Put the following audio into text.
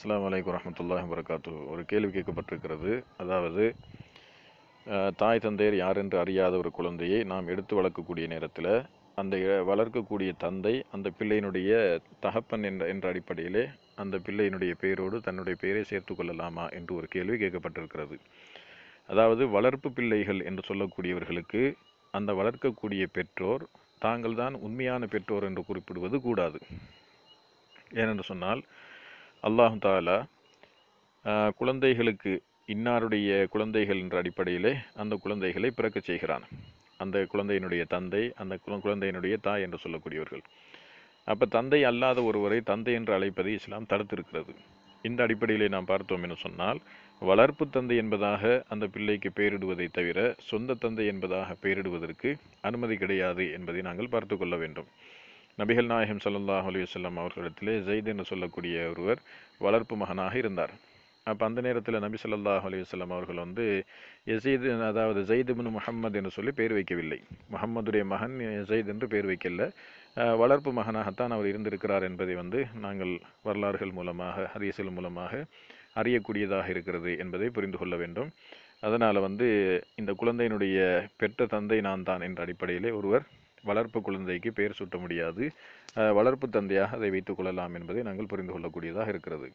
அஸ்லாம் வலைக்கம் வரமத்துல்லாஹ் வரகாத்து ஒரு கேள்வி கேட்கப்பட்டிருக்கிறது அதாவது தாய் தந்தையர் யார் என்று அறியாத ஒரு குழந்தையை நாம் எடுத்து வளர்க்கக்கூடிய நேரத்தில் அந்த வளர்க்கக்கூடிய தந்தை அந்த பிள்ளையினுடைய தகப்பன் என்ற என்ற அடிப்படையிலே அந்த பிள்ளையினுடைய பெயரோடு தன்னுடைய பெயரை சேர்த்து கொள்ளலாமா என்று ஒரு கேள்வி கேட்கப்பட்டிருக்கிறது அதாவது வளர்ப்பு பிள்ளைகள் என்று சொல்லக்கூடியவர்களுக்கு அந்த வளர்க்கக்கூடிய பெற்றோர் தாங்கள்தான் உண்மையான பெற்றோர் என்று குறிப்பிடுவது கூடாது ஏனென்று சொன்னால் அல்லாஹும் தாலா குழந்தைகளுக்கு இன்னாருடைய குழந்தைகள் என்ற அடிப்படையிலே அந்த குழந்தைகளை பிறக்கச் செய்கிறான் அந்த குழந்தையினுடைய தந்தை அந்த குழந்தையினுடைய தாய் என்று சொல்லக்கூடியவர்கள் அப்போ தந்தை அல்லாத ஒருவரை தந்தை என்று அழைப்பதை இஸ்லாம் தடுத்திருக்கிறது இந்த அடிப்படையிலே நாம் பார்த்தோம் என்று சொன்னால் வளர்ப்பு தந்தை என்பதாக அந்த பிள்ளைக்கு பெயரிடுவதை தவிர சொந்த தந்தை என்பதாக பெயரிடுவதற்கு அனுமதி கிடையாது என்பதை நாங்கள் பார்த்து கொள்ள வேண்டும் நபிகள் நாயகம் சல்லாஹ் அலுவலம் அவர்களிடத்திலே ஜெயித் என்று சொல்லக்கூடிய ஒருவர் வளர்ப்பு மகனாக இருந்தார் அப்போ அந்த நேரத்தில் நபி சொல்லாஹ் அலுவலம் அவர்கள் வந்து எசீத் அதாவது பின் முகம்மது என்று சொல்லி பேர் வைக்கவில்லை முகம்மதுடைய மகன் எசைத் என்று பேர் வைக்கல வளர்ப்பு மகனாகத்தான் அவர் இருந்திருக்கிறார் என்பதை வந்து நாங்கள் வரலாறுகள் மூலமாக ஹரிசல் மூலமாக அறியக்கூடியதாக இருக்கிறது என்பதை புரிந்து கொள்ள வேண்டும் அதனால் வந்து இந்த குழந்தையினுடைய பெற்ற தந்தை நான் தான் என்ற அடிப்படையிலே ஒருவர் வளர்ப்பு குழந்தைக்கு பெயர் சூட்ட முடியாது வளர்ப்பு தந்தையாக அதை வைத்துக் கொள்ளலாம் என்பதை நாங்கள் புரிந்து கொள்ளக்கூடியதாக இருக்கிறது